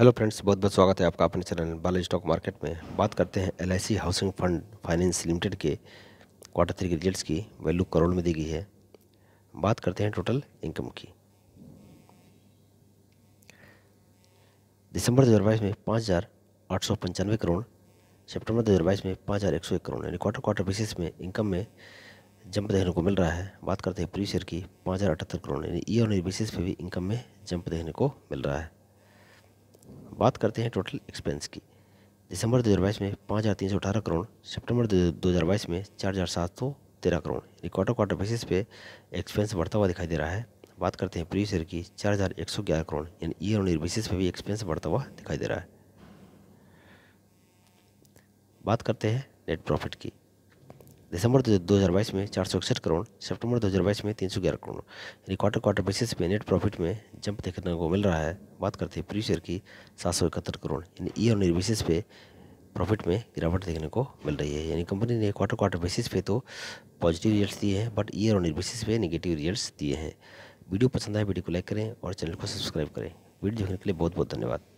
hello friends बहुत बहुत स्वागत है आपका अपने चैनल बालाजी स्टॉक मार्केट में बात करते हैं L housing fund finance limited के क्वार्टर थ्री के रिजल्ट्स की वैल्यू करोड़ में दी गई है बात करते हैं टोटल इनकम की दिसंबर दो में पाँच करोड़ सितंबर 2022 में पाँच हज़ार एक सौ एक करोड़ यानी क्वार्टर क्वार्टर बेसिस में इनकम में जंप देखने को मिल रहा है बात करते हैं प्रीवियस ईयर की पाँच हज़ार अठहत्तर करोड़ यानी ईयर ऑन ईयर बेसिस पर भी इनकम में जंप देखने को मिल रहा है बात करते हैं टोटल एक्सपेंस की दिसंबर 2022 में पाँच हज़ार तीन सौ अठारह करोड़ सितंबर 2022 में चार हज़ार सात सौ तेरह करोड़ यानी क्वार्टर क्वार्टर बेसिस पे एक्सपेंस बढ़ता हुआ दिखाई दे रहा है बात करते हैं प्रीवियस ईयर की चार हज़ार एक सौ ग्यारह करोड़ यानी ईयर ऑन ईयर बेसिस पे भी एक्सपेंस बढ़ता हुआ दिखाई दे रहा है बात करते हैं नेट प्रॉफिट की दिसंबर दो हज़ार बाईस में चार सौ इकसठ करोड़ सितंबर दो हज़ार बाईस में तीन सौ ग्यारह करोड़ यानी क्वार्टर क्वार्टर बेसिस पे नेट प्रॉफिट में जंप देखने को मिल रहा है बात करते हैं प्री शेयर की सात सौ इकहत्तर करोड़ यानी ईयर ऑन ईयर बेसिस पे प्रॉफिट में गिरावट देखने को मिल रही है यानी कंपनी ने क्वार्टर क्वार्टर बेसिस पे तो पॉजिटिव रिजल्ट दिए हैं but year on year basis पे निगेटिव रिजल्ट दिए हैं वीडियो पसंद आए वीडियो को लाइक करें और चैनल को सब्सक्राइब करें वीडियो देखने के लिए बहुत बहुत धन्यवाद